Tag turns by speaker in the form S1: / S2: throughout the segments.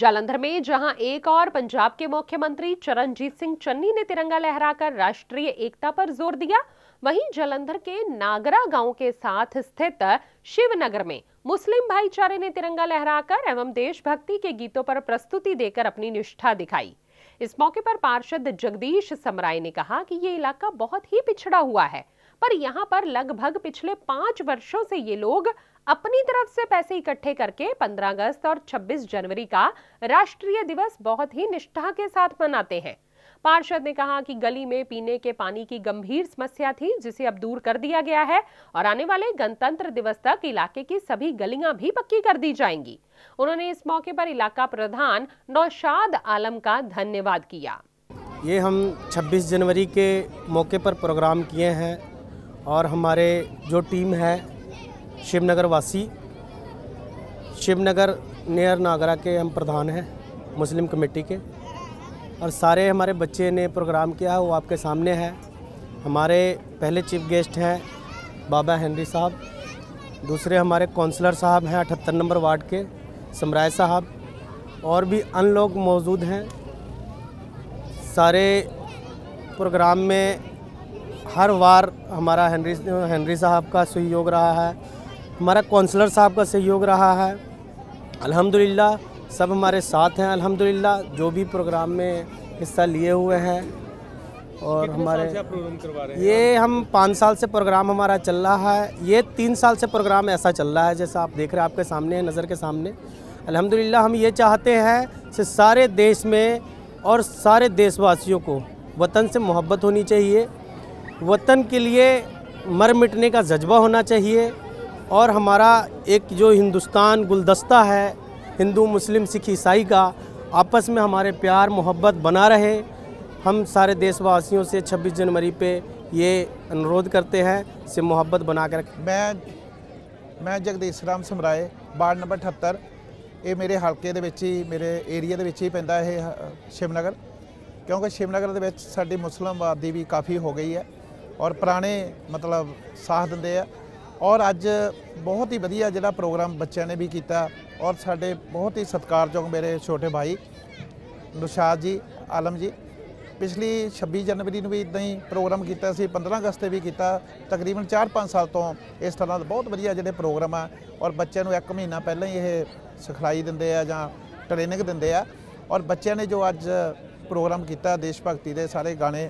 S1: जालंधर में जहां एक और पंजाब के मुख्यमंत्री चरणजीत सिंह चन्नी ने तिरंगा लहराकर राष्ट्रीय एकता पर जोर दिया वहीं जालंधर के नागरा गांव के साथ स्थित शिवनगर में मुस्लिम भाईचारे ने तिरंगा लहराकर एवं देशभक्ति के गीतों पर प्रस्तुति देकर अपनी निष्ठा दिखाई इस मौके पर पार्षद जगदीश समराय ने कहा कि ये इलाका बहुत ही पिछड़ा हुआ है पर यहाँ पर लगभग पिछले पांच वर्षों से ये लोग अपनी तरफ से पैसे इकट्ठे करके 15 अगस्त और 26 जनवरी का राष्ट्रीय दिवस बहुत ही निष्ठा के साथ मनाते हैं पार्षद ने कहा कि गली में पीने के पानी की गंभीर समस्या थी जिसे अब दूर कर दिया गया है और आने वाले गणतंत्र दिवस तक इलाके की सभी गलियां भी पक्की कर दी जाएंगी उन्होंने इस मौके पर इलाका प्रधान नौशाद आलम का धन्यवाद किया
S2: ये हम 26 जनवरी के मौके पर प्रोग्राम किए हैं और हमारे जो टीम है शिवनगर वासी शिवनगर नियर नागरा के हम प्रधान हैं मुस्लिम कमेटी के और सारे हमारे बच्चे ने प्रोग्राम किया है वो आपके सामने है हमारे पहले चीफ गेस्ट हैं बाबा हेनरी साहब दूसरे हमारे काउंसलर साहब हैं अठहत्तर नंबर वार्ड के समराय साहब और भी अन लोग मौजूद हैं सारे प्रोग्राम में हर बार हमारा हेनरी हेनरी साहब का सहयोग रहा है हमारा कौंसलर साहब का सहयोग रहा है अल्हम्दुलिल्लाह सब हमारे साथ हैं अल्हम्दुलिल्लाह जो भी प्रोग्राम में हिस्सा लिए हुए हैं और हमारे ये हम पाँच साल से प्रोग्राम हमारा चल रहा है ये तीन साल से प्रोग्राम ऐसा चल रहा है जैसा आप देख रहे हैं आपके सामने है नज़र के सामने अल्हम्दुलिल्लाह हम ये चाहते हैं कि सारे देश में और सारे देशवासियों को वतन से मोहब्बत होनी चाहिए वतन के लिए मर मिटने का जज्बा होना चाहिए और हमारा एक जो हिंदुस्तान गुलदस्ता है हिंदू मुस्लिम सिख ईसाई का आपस में हमारे प्यार मोहब्बत बना रहे हम सारे देशवासियों से
S3: 26 जनवरी पे ये अनुरोध करते हैं से मोहब्बत बना कर मैं मैं जगदीश राम समराय वार्ड नंबर 78 ये मेरे हल्के मेरे एरिए ਹੀ है शिवनगर ਦੇ ਵਿੱਚ ਹੀ ਪੈਂਦਾ ਇਹ ਸ਼ਿਮਨਗਰ ਕਿਉਂਕਿ ਸ਼ਿਮਨਗਰ ਦੇ ਵਿੱਚ ਔਰ ਪੁਰਾਣੇ ਮਤਲਬ ਸਾਥ ਦਿੰਦੇ ਆ ਔਰ ਅੱਜ ਬਹੁਤ ਹੀ ਵਧੀਆ ਜਿਹੜਾ ਪ੍ਰੋਗਰਾਮ ਬੱਚਿਆਂ ਨੇ ਵੀ ਕੀਤਾ ਔਰ ਸਾਡੇ ਬਹੁਤ ਹੀ ਸਤਿਕਾਰਯੋਗ ਮੇਰੇ ਛੋਟੇ ਭਾਈ ਨੁਸ਼ਾਦ ਜੀ ਆਲਮ ਜੀ ਪਿਛਲੀ 26 ਜਨਵਰੀ ਨੂੰ ਵੀ ਇਦਾਂ ਹੀ ਪ੍ਰੋਗਰਾਮ ਕੀਤਾ ਸੀ 15 ਅਗਸਤ ਤੇ ਵੀ ਕੀਤਾ ਤਕਰੀਬਨ 4-5 ਸਾਲ ਤੋਂ ਇਸ ਤਰ੍ਹਾਂ ਦਾ ਬਹੁਤ ਵਧੀਆ ਜਿਹੜੇ ਪ੍ਰੋਗਰਾਮ ਆ ਔਰ ਬੱਚਿਆਂ ਨੂੰ ਇੱਕ ਮਹੀਨਾ ਪਹਿਲਾਂ ਹੀ ਇਹ ਸਿਖਲਾਈ ਦਿੰਦੇ ਆ ਜਾਂ ਟ੍ਰੇਨਿੰਗ ਦਿੰਦੇ ਆ ਔਰ ਬੱਚਿਆਂ ਨੇ ਜੋ ਅੱਜ ਪ੍ਰੋਗਰਾਮ ਕੀਤਾ ਦੇਸ਼ ਭਗਤੀ ਦੇ ਸਾਰੇ ਗਾਣੇ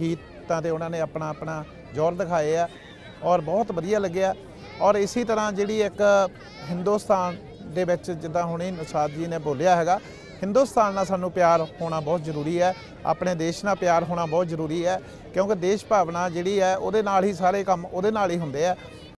S3: ਗੀਤ ਵਕਤਾਂ ਤੇ ਉਹਨਾਂ ਨੇ ਆਪਣਾ ਆਪਣਾ ਜ਼ੋਰ ਦਿਖਾਏ ਆ ਔਰ ਬਹੁਤ ਵਧੀਆ ਲੱਗਿਆ ਔਰ ਇਸੇ ਤਰ੍ਹਾਂ ਜਿਹੜੀ ਇੱਕ ਹਿੰਦੁਸਤਾਨ ਦੇ ਵਿੱਚ ਜਿੱਦਾਂ ਹੁਣੇ ਨਸਾਦ ਜੀ ਨੇ ਬੋਲਿਆ ਹੈਗਾ ਹਿੰਦੁਸਤਾਨ ਨਾਲ ਸਾਨੂੰ ਪਿਆਰ ਹੋਣਾ ਬਹੁਤ ਜ਼ਰੂਰੀ ਹੈ ਆਪਣੇ ਦੇਸ਼ ਨਾਲ ਪਿਆਰ ਹੋਣਾ ਬਹੁਤ ਜ਼ਰੂਰੀ ਹੈ ਕਿਉਂਕਿ ਦੇਸ਼ ਭਾਵਨਾ ਜਿਹੜੀ ਹੈ ਉਹਦੇ ਨਾਲ ਹੀ ਸਾਰੇ ਕੰਮ ਉਹਦੇ ਨਾਲ ਹੀ ਹੁੰਦੇ ਆ